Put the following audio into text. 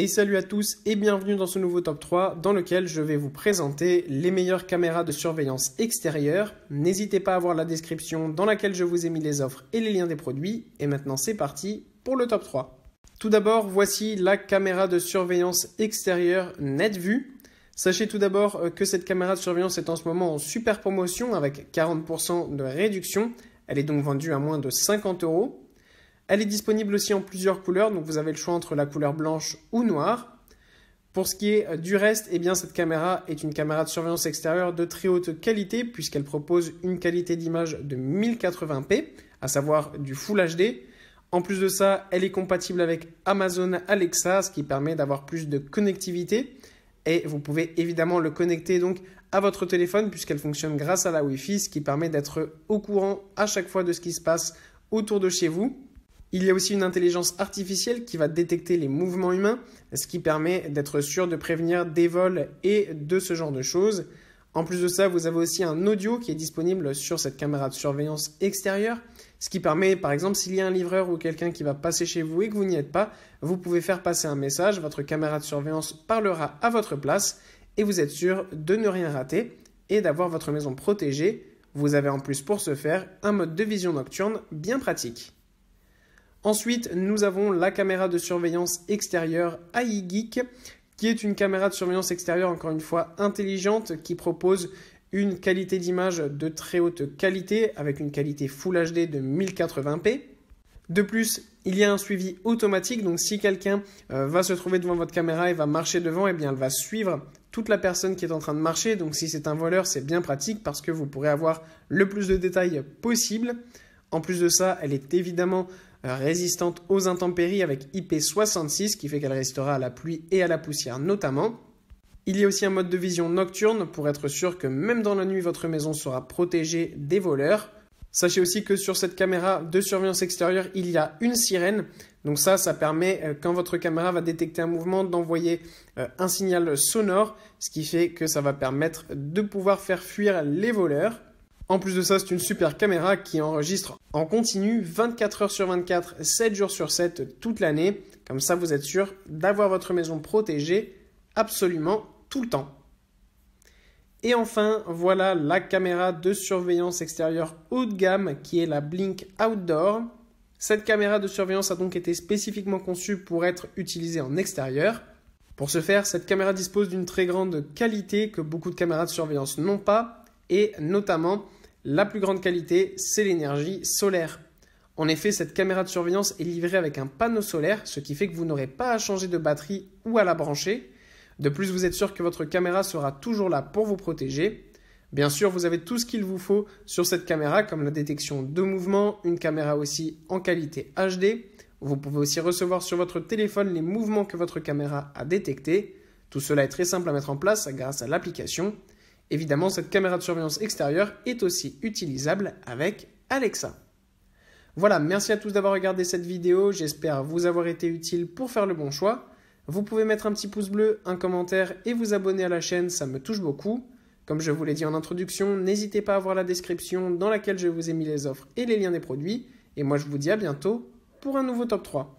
Et salut à tous et bienvenue dans ce nouveau top 3 dans lequel je vais vous présenter les meilleures caméras de surveillance extérieure. N'hésitez pas à voir la description dans laquelle je vous ai mis les offres et les liens des produits. Et maintenant c'est parti pour le top 3. Tout d'abord, voici la caméra de surveillance extérieure NetVue. Sachez tout d'abord euh, que cette caméra de surveillance est en ce moment en super promotion avec 40% de réduction. Elle est donc vendue à moins de 50 euros. Elle est disponible aussi en plusieurs couleurs, donc vous avez le choix entre la couleur blanche ou noire. Pour ce qui est euh, du reste, eh bien, cette caméra est une caméra de surveillance extérieure de très haute qualité puisqu'elle propose une qualité d'image de 1080p, à savoir du Full HD. En plus de ça, elle est compatible avec Amazon Alexa, ce qui permet d'avoir plus de connectivité. Et vous pouvez évidemment le connecter donc à votre téléphone puisqu'elle fonctionne grâce à la Wi-Fi, ce qui permet d'être au courant à chaque fois de ce qui se passe autour de chez vous. Il y a aussi une intelligence artificielle qui va détecter les mouvements humains, ce qui permet d'être sûr de prévenir des vols et de ce genre de choses. En plus de ça, vous avez aussi un audio qui est disponible sur cette caméra de surveillance extérieure, ce qui permet, par exemple, s'il y a un livreur ou quelqu'un qui va passer chez vous et que vous n'y êtes pas, vous pouvez faire passer un message, votre caméra de surveillance parlera à votre place et vous êtes sûr de ne rien rater et d'avoir votre maison protégée. Vous avez en plus pour ce faire un mode de vision nocturne bien pratique. Ensuite, nous avons la caméra de surveillance extérieure AI qui est une caméra de surveillance extérieure, encore une fois, intelligente, qui propose une qualité d'image de très haute qualité, avec une qualité Full HD de 1080p. De plus, il y a un suivi automatique, donc si quelqu'un euh, va se trouver devant votre caméra et va marcher devant, eh bien elle va suivre toute la personne qui est en train de marcher. Donc si c'est un voleur, c'est bien pratique parce que vous pourrez avoir le plus de détails possible. En plus de ça, elle est évidemment euh, résistante aux intempéries avec IP66 qui fait qu'elle restera à la pluie et à la poussière notamment. Il y a aussi un mode de vision nocturne pour être sûr que même dans la nuit votre maison sera protégée des voleurs. Sachez aussi que sur cette caméra de surveillance extérieure, il y a une sirène. Donc ça, ça permet, euh, quand votre caméra va détecter un mouvement, d'envoyer euh, un signal sonore, ce qui fait que ça va permettre de pouvoir faire fuir les voleurs. En plus de ça, c'est une super caméra qui enregistre en continu 24 heures sur 24, 7 jours sur 7 toute l'année. Comme ça, vous êtes sûr d'avoir votre maison protégée absolument tout le temps. Et enfin, voilà la caméra de surveillance extérieure haut de gamme qui est la Blink Outdoor. Cette caméra de surveillance a donc été spécifiquement conçue pour être utilisée en extérieur. Pour ce faire, cette caméra dispose d'une très grande qualité que beaucoup de caméras de surveillance n'ont pas, et notamment la plus grande qualité, c'est l'énergie solaire. En effet, cette caméra de surveillance est livrée avec un panneau solaire, ce qui fait que vous n'aurez pas à changer de batterie ou à la brancher. De plus, vous êtes sûr que votre caméra sera toujours là pour vous protéger. Bien sûr, vous avez tout ce qu'il vous faut sur cette caméra, comme la détection de mouvements, une caméra aussi en qualité HD. Vous pouvez aussi recevoir sur votre téléphone les mouvements que votre caméra a détectés. Tout cela est très simple à mettre en place grâce à l'application. Évidemment, cette caméra de surveillance extérieure est aussi utilisable avec Alexa. Voilà, merci à tous d'avoir regardé cette vidéo, j'espère vous avoir été utile pour faire le bon choix. Vous pouvez mettre un petit pouce bleu, un commentaire et vous abonner à la chaîne, ça me touche beaucoup. Comme je vous l'ai dit en introduction, n'hésitez pas à voir la description dans laquelle je vous ai mis les offres et les liens des produits. Et moi je vous dis à bientôt pour un nouveau top 3.